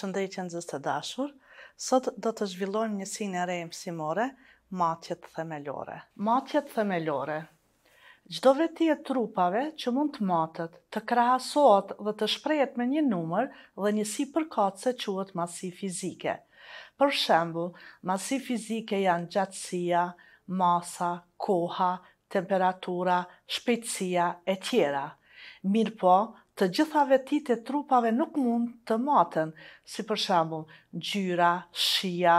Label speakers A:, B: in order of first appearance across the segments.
A: përshëndetje nxënës të dashur. Sot do të zhvillojmë një sinë e si more, matjet themelore. Matjet themelore. Çdo veti e trupave që mund të matet, të krahasohet dhe të shprehet me një numër dhe një sipër katse quhet masi fizike. Për shembull, masi fizike janë gjatësia, masa, koha, temperatura, shpejtësia e tjera. Mirë po, të gjitha vetit e trupave nuk mund të maten, si për shambu gjyra, shia,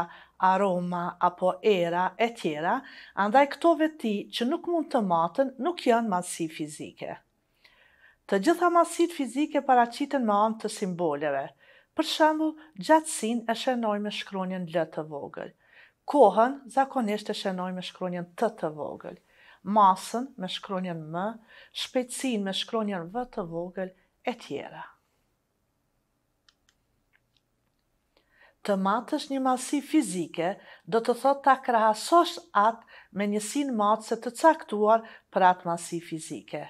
A: aroma, apo era, e tjera, andaj këto veti që nuk mund të maten nuk janë masi fizike. Të gjitha masit fizike paracitën më anë të simboleve, për shambu gjatsin e shenoj me shkronjen lë të vogël, kohën zakonisht e shenoj me shkronjen të të vogël, masën me shkronjen më, shpecin me shkronjen vë të vogël, e tjera. Të matë një malsi fizike, do të thot ta krahasosh atë me njësin matëse të caktuar për atë malsi fizike.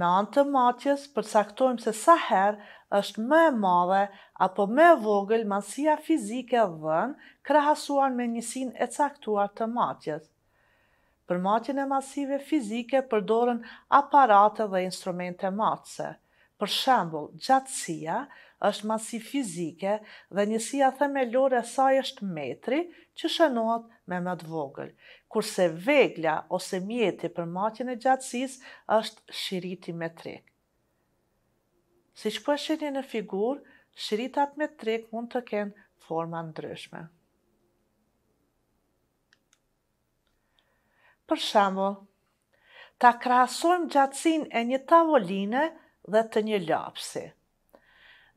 A: Me anë të matjes, përcaktojmë se sa herë është më e madhe apo më e vogël malsia fizike dhënë krahasuar me njësin e caktuar të matjes. Për matjen e masive fizike përdoren aparate dhe instrumente matëse – Për shembull, gjatësia është masi fizike dhe njësia themelore saj është metri që shënohet me më të vogël, kurse veglja ose mjeti për matjen e gjatësisë është shiriti metrik. Si që përshirin po në figur, shiritat metrik mund të kenë forma ndryshme. Për shembull, ta krasojmë gjatësinë e një tavoline dhe të një lapsi.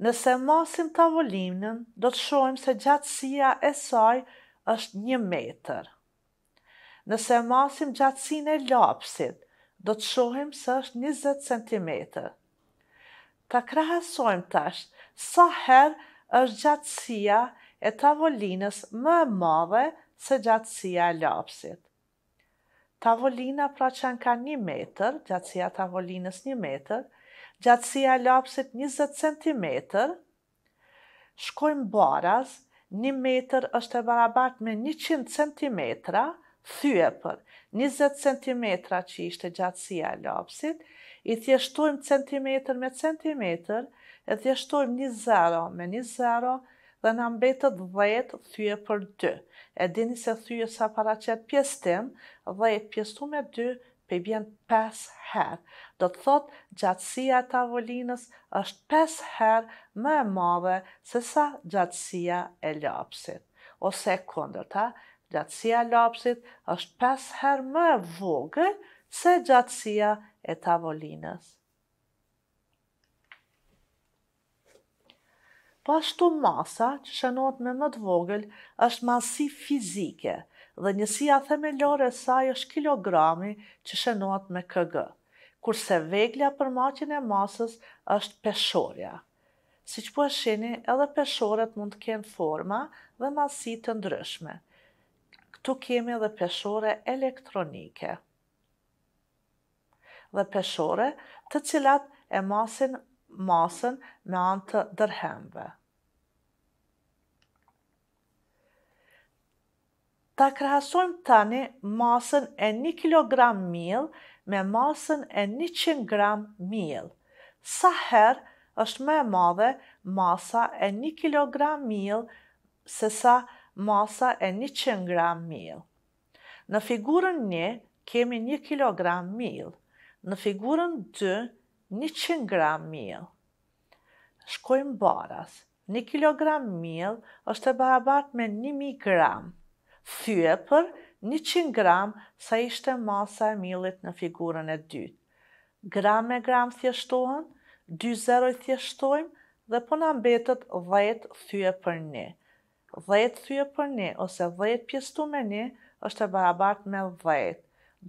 A: Nëse masim tavolinën, do të shohim se gjatësia e saj është një meter. Nëse masim gjatsin e lapsit, do të shohim se është 20 cm. Ta krahësojmë tash, sa herë është gjatësia e tavolinës më e madhe se gjatësia e lapsit. Tavolina pra që në ka 1 meter, gjatësia tavolinës 1 meter, gjatësia lapsit 20 cm, shkojmë baraz, 1 meter është e barabart me 100 cm, thyë për 20 cm që ishte gjatësia e lapsit, i thjeshtojmë cm me cm, e thjeshtojmë 1 me 1 dhe në mbetët 10 thyje për 2. E dini se thyje sa paracet pjestim, 10 pjestu me 2, pe bjen 5 herë. Do të thot, gjatësia e tavolinës është 5 herë më e madhe se sa gjatësia e lapsit. Ose kondër ta, gjatësia e lapsit është 5 herë më e vogë se gjatësia e tavolinës. Pashtu po masa që shënot me më të vogël është masi fizike – dhe njësia themelore e saj është kilogrami që shënohet me kg, kurse veglja për maqin e masës është peshorja. Si që po e edhe peshoret mund të kenë forma dhe masi të ndryshme. Këtu kemi edhe peshore elektronike dhe peshore të cilat e masin masën me antë dërhemve. ta krahasojmë tani masën e 1 kg miell me masën e 100 g miell. Sa herë është më e madhe masa e 1 kg miell se sa masa e 100 g miell? Në figurën 1 kemi 1 kg miell. Në figurën 2 100 g miell. Shkojmë baras. 1 kg miell është e barabartë me 1000 g thyë për 100 gram sa ishte masa e millit në figurën e dytë. Gram me gram thjeshtohen, 2-0 thjeshtojmë dhe po në mbetët 10 thyë për 1. 10 thyë për 1, ose 10 pjestu me 1, është e barabart me 10.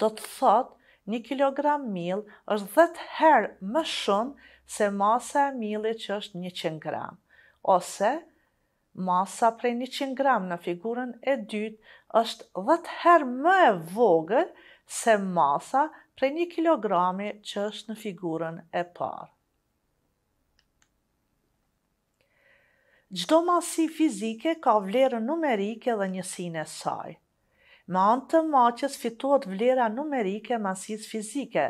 A: Do të thot, 1 kg mill është 10 herë më shumë se masa e millit që është 100 gram. Ose Masa prej 100 gram në figurën e dytë është 10 herë më e vogël se masa prej 1 kg që është në figurën e parë. Gjdo masi fizike ka vlerën numerike dhe njësine e saj. Me antë të maqës fituat vlera numerike masis fizike,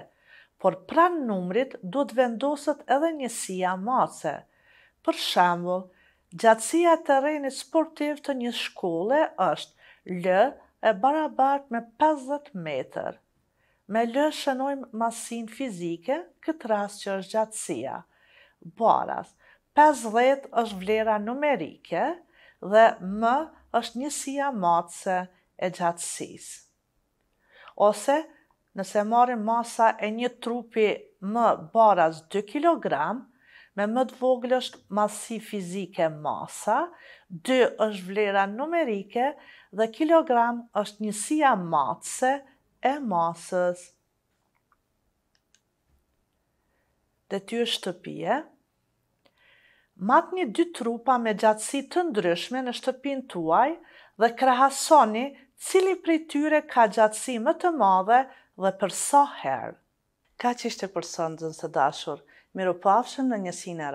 A: por pranë numrit duhet të vendosët edhe njësia mace. Për shemblë, gjatësia të rejnit sportiv të një shkolle është L e barabart me 50 meter. Me L shënojmë masin fizike, këtë rast që është gjatësia. Baras, 50 është vlera numerike dhe M është njësia matëse e gjatësis. Ose, nëse marim masa e një trupi M baras 2 kg, me më të vogël është masi fizike masa, 2 është vlera numerike dhe kilogram është njësia matëse e masës. Dhe ty është shtëpije. Matë një dy trupa me gjatësi të ndryshme në shtëpin tuaj dhe krahasoni cili prej tyre ka gjatësi më të madhe dhe përsa herë. Ka që ishte për sëndën së dashur? mero pafshën në një sinë